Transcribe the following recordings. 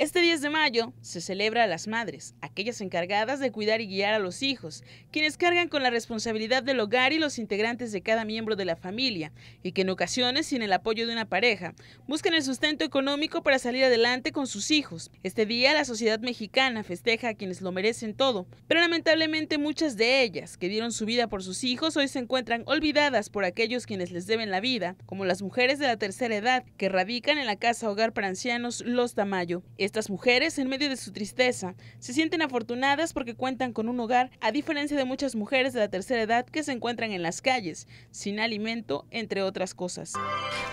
Este 10 de mayo se celebra a las madres, aquellas encargadas de cuidar y guiar a los hijos, quienes cargan con la responsabilidad del hogar y los integrantes de cada miembro de la familia, y que en ocasiones, sin el apoyo de una pareja, buscan el sustento económico para salir adelante con sus hijos. Este día la sociedad mexicana festeja a quienes lo merecen todo, pero lamentablemente muchas de ellas que dieron su vida por sus hijos hoy se encuentran olvidadas por aquellos quienes les deben la vida, como las mujeres de la tercera edad que radican en la casa hogar para ancianos Los Tamayo. Estas mujeres, en medio de su tristeza, se sienten afortunadas porque cuentan con un hogar, a diferencia de muchas mujeres de la tercera edad que se encuentran en las calles, sin alimento, entre otras cosas.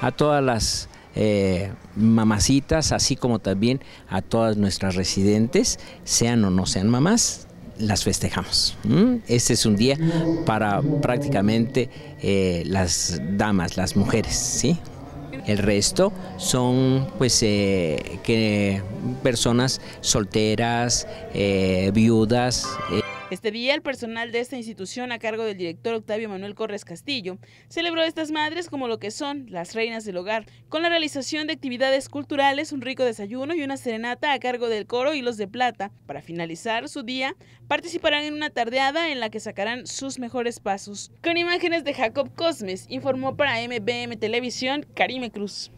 A todas las eh, mamacitas, así como también a todas nuestras residentes, sean o no sean mamás, las festejamos. Este es un día para prácticamente eh, las damas, las mujeres, ¿sí? El resto son pues eh, que personas solteras, eh, viudas. Eh, este día, el personal de esta institución, a cargo del director Octavio Manuel Corres Castillo, celebró a estas madres como lo que son las reinas del hogar, con la realización de actividades culturales, un rico desayuno y una serenata a cargo del coro y los de Plata. Para finalizar su día, participarán en una tardeada en la que sacarán sus mejores pasos. Con imágenes de Jacob Cosmes, informó para MBM Televisión Karime Cruz.